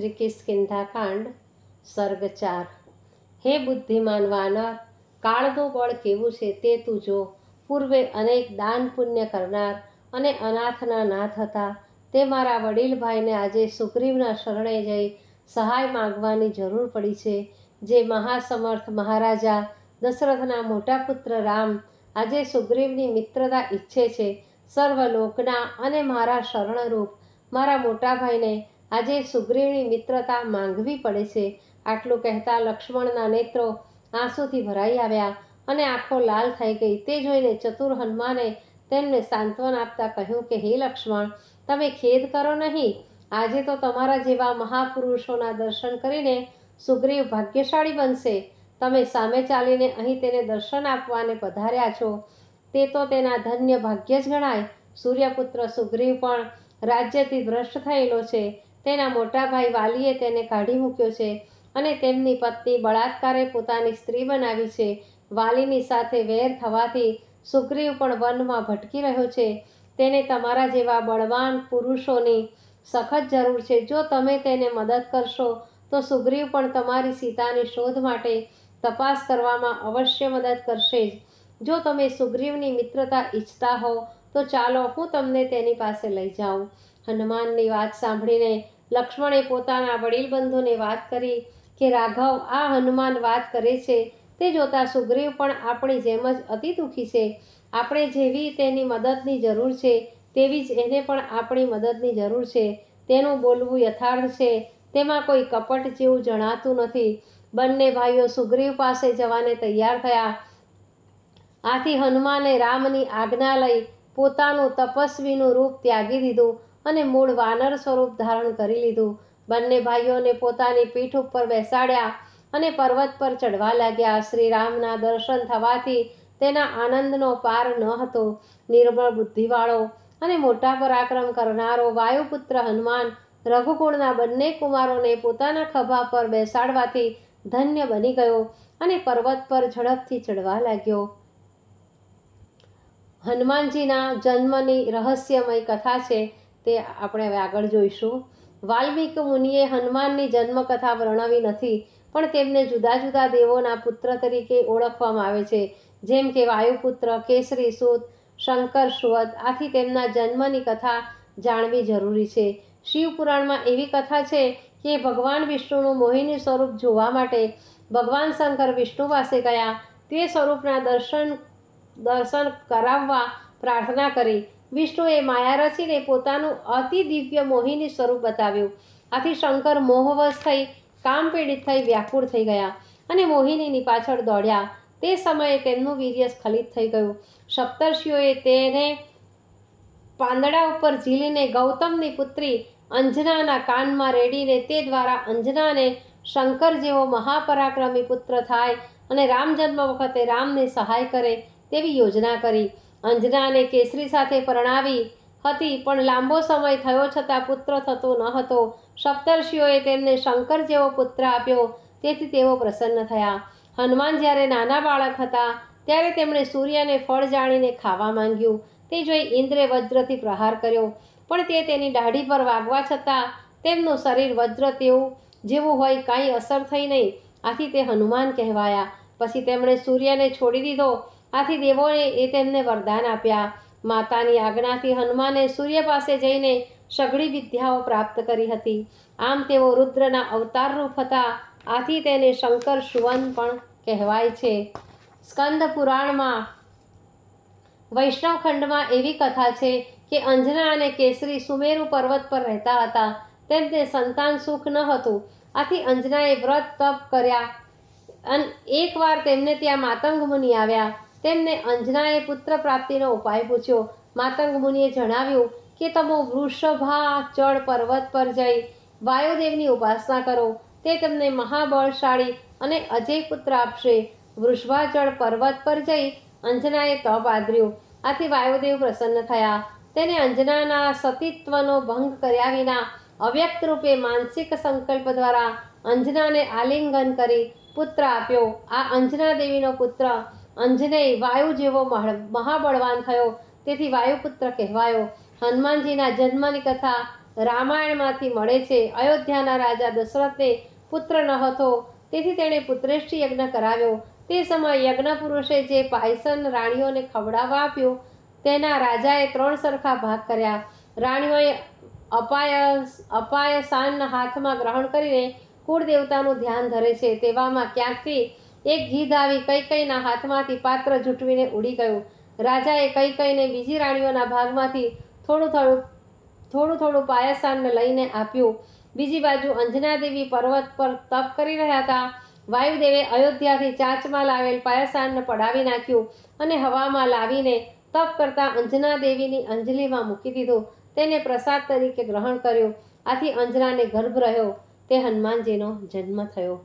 શ્રી કિષ્કિંધાકાંડ સર્ગ ચાર હે બુદ્ધિમાન વાનર કાળનું બળ કેવું છે તે તું જો પૂર્વે અનેક દાન પુણ્ય કરનાર અને અનાથના નાથ હતા તે મારા વડીલભાઈને આજે સુગ્રીવના શરણે જઈ સહાય માગવાની જરૂર પડી છે જે મહાસમર્થ મહારાજા દશરથના મોટા પુત્ર રામ આજે સુગ્રીવની મિત્રતા ઈચ્છે છે સર્વલોકના અને મારા શરણરૂપ મારા મોટા ભાઈને આજે સુગ્રીવની મિત્રતા માંગવી પડે છે આટલું કહેતા લક્ષ્મણના નેત્રો આંસુથી ભરાઈ આવ્યા અને આંખો લાલ થઈ ગઈ તે જોઈને ચતુર હનુમાને તેમને સાંત્વન આપતા કહ્યું કે હે લક્ષ્મણ તમે ખેદ કરો નહીં આજે તો તમારા જેવા મહાપુરુષોના દર્શન કરીને સુગ્રીવ ભાગ્યશાળી બનશે તમે સામે ચાલીને અહીં તેને દર્શન આપવાને પધાર્યા છો તે તો તેના ધન્ય ભાગ્ય જ ગણાય સૂર્યપુત્ર સુગ્રીવ પણ રાજ્યથી ભ્રષ્ટ થયેલો છે તેના મોટા ભાઈ વાલીએ તેને કાઢી મૂક્યો છે અને તેમની પત્ની બળાત્કારે પોતાની સ્ત્રી બનાવી છે વાલીની સાથે વેર થવાથી સુગ્રીવ પણ વનમાં ભટકી રહ્યો છે તેને તમારા જેવા બળવાન પુરુષોની સખત જરૂર છે જો તમે તેને મદદ કરશો તો સુગ્રીવ પણ તમારી સીતાની શોધ માટે તપાસ કરવામાં અવશ્ય મદદ કરશે જ જો તમે સુગ્રીવની મિત્રતા ઈચ્છતા હો તો ચાલો હું તમને તેની પાસે લઈ જાઉં હનુમાનની વાત સાંભળીને લક્ષ્મણે પોતાના વડીલબંધુને વાત કરી કે રાઘવ આ હનુમાન વાત કરે છે તે જોતાં સુગ્રીવ પણ આપણી જેમ જ અતિ દુઃખી છે આપણે જેવી તેની મદદની જરૂર છે તેવી જ એને પણ આપણી મદદની જરૂર છે તેનું બોલવું યથાર્થ છે તેમાં કોઈ કપટ જેવું જણાતું નથી બંને ભાઈઓ સુગ્રીવ પાસે જવાને તૈયાર થયા આથી હનુમાને રામની આજ્ઞા લઈ પોતાનું તપસ્વીનું રૂપ ત્યાગી દીધું અને મૂળ વાનર સ્વરૂપ ધારણ કરી લીધું બંને ભાઈઓને પોતાની પીઠ ઉપર બેસાડ્યા અને પર્વત પર ચડવા લાગ્યા શ્રી રામના દર્શન થવાથી તેના આનંદનો પાર ન હતો નિર્મળ બુદ્ધિવાળો અને મોટા પરાક્રમ કરનારો વાયુપુત્ર હનુમાન રઘુકુળના બંને કુમારોને પોતાના ખભા પર બેસાડવાથી ધન્ય બની ગયો અને પર્વત પર ઝડપથી ચડવા લાગ્યો હનુમાનજીના જન્મની રહસ્યમય કથા છે તે આપણે હવે આગળ જોઈશું વાલ્મીક મુનિએ હનુમાનની જન્મકથા વર્ણવી નથી પણ તેમને જુદા જુદા દેવોના પુત્ર તરીકે ઓળખવામાં આવે છે જેમ કે વાયુપુત્ર કેસરી સૂત શંકર સુવત આથી તેમના જન્મની કથા જાણવી જરૂરી છે શિવપુરાણમાં એવી કથા છે કે ભગવાન વિષ્ણુનું મોહિની સ્વરૂપ જોવા માટે ભગવાન શંકર વિષ્ણુ પાસે ગયા તે સ્વરૂપના દર્શન દર્શન કરાવવા પ્રાર્થના કરી વિષ્ણુએ માયા રચીને પોતાનું અતિ દિવ્ય મોહિની સ્વરૂપ બતાવ્યું આથી શંકર મોહવશ થઈ કામ પીડિત થઈ વ્યાકુળ થઈ ગયા અને મોહિનીની પાછળ દોડ્યા તે સમયે તેમનું વીર્ય સ્ખલિત થઈ ગયું સપ્તર્ષિઓએ તેને પાંદડા ઉપર ઝીલીને ગૌતમની પુત્રી અંજનાના કાનમાં રેડીને તે દ્વારા અંજનાને શંકર જેવો મહાપરાક્રમી પુત્ર થાય અને રામ જન્મ વખતે રામને સહાય કરે તેવી યોજના કરી અંજનાને કેસરી સાથે પરણાવી હતી પણ લાંબો સમય થયો છતાં પુત્ર થતો ન હતો સપ્તર્ષિઓએ તેમને શંકર જેવો પુત્ર આપ્યો તેથી તેઓ પ્રસન્ન થયા હનુમાન જ્યારે નાના બાળક હતા ત્યારે તેમણે સૂર્યને ફળ જાણીને ખાવા માંગ્યું તે જોઈ ઇન્દ્રે વજ્રથી પ્રહાર કર્યો પણ તે તેની દાઢી પર વાગવા છતાં તેમનું શરીર વજ્ર તેવું જેવું હોય કાંઈ અસર થઈ નહીં આથી તે હનુમાન કહેવાયા પછી તેમણે સૂર્યને છોડી દીધો આથી દેવોએ એ તેમને વરદાન આપ્યા માતાની આજ્ઞાથી હનુમાને સૂર્ય પાસે જઈને સઘળી વિદ્યાઓ પ્રાપ્ત કરી હતી આમ તેઓ રુદ્રના અવતાર રૂપ હતા આથી તેને શંકર સુવન પણ કહેવાય છે સ્કંદ પુરાણમાં વૈષ્ણવખંડમાં એવી કથા છે કે અંજના અને કેસરી સુમેરુ પર્વત પર રહેતા હતા તેમ તે સંતાન સુખ ન હતું આથી અંજનાએ વ્રત તપ કર્યા અને એકવાર તેમને ત્યાં માતંગ મુનિ આવ્યા તેમને અંજનાએ પુત્ર પ્રાપ્તિનો ઉપાય પૂછ્યો માતંગ મુનિએ જણાવ્યું કે તમે વૃષભા ચડ પર્વત પર જઈ વાયુદેવની ઉપાસના કરો તે તમને મહાબળશાળી અને અજય પુત્ર આપશે વૃષભાચળ પર્વત પર જઈ અંજનાએ તપ આદર્યું આથી વાયુદેવ પ્રસન્ન થયા તેને અંજનાના સતીત્વનો ભંગ કર્યા વિના અવ્યક્ત રૂપે માનસિક સંકલ્પ દ્વારા અંજનાને આલિંગન કરી પુત્ર આપ્યો આ અંજના દેવીનો પુત્ર અંજનેય વાયુ જેવો મહાબળવાન થયો તેથી વાયુપુત્ર કહેવાયો હનુમાનજીના જન્મની કથા રામાયણમાંથી મળે છે અયોધ્યાના રાજા દશરથને પુત્ર ન હતો તેથી તેણે પુત્રેષ્ઠી યજ્ઞ કરાવ્યો તે સમયે યજ્ઞ પુરુષે જે પાયસન રાણીઓને ખવડાવવા આપ્યો તેના રાજાએ ત્રણ સરખા ભાગ કર્યા રાણીઓએ અપાય અપાયસાન હાથમાં ગ્રહણ કરીને કુળ દેવતાનું ધ્યાન ધરે છે તેવામાં ક્યાંકથી એક ગીધ આવી કઈ કઈના હાથમાંથી પાત્ર ઝૂંટવીને ઉડી ગયું રાજાએ કઈ કઈને બીજી રાણીઓના ભાગમાંથી થોડું થોડું થોડું થોડું પાયાસાન લઈને આપ્યું બીજી બાજુ અંજનાદેવી પર્વત પર તપ કરી રહ્યા હતા વાયુદેવે અયોધ્યાથી ચાંચમાં લાવેલ પાયાસાનને પડાવી નાખ્યું અને હવામાં લાવીને તપ કરતા અંજનાદેવીની અંજલિમાં મૂકી દીધું તેને પ્રસાદ તરીકે ગ્રહણ કર્યું આથી અંજનાને ગર્ભ રહ્યો તે હનુમાનજીનો જન્મ થયો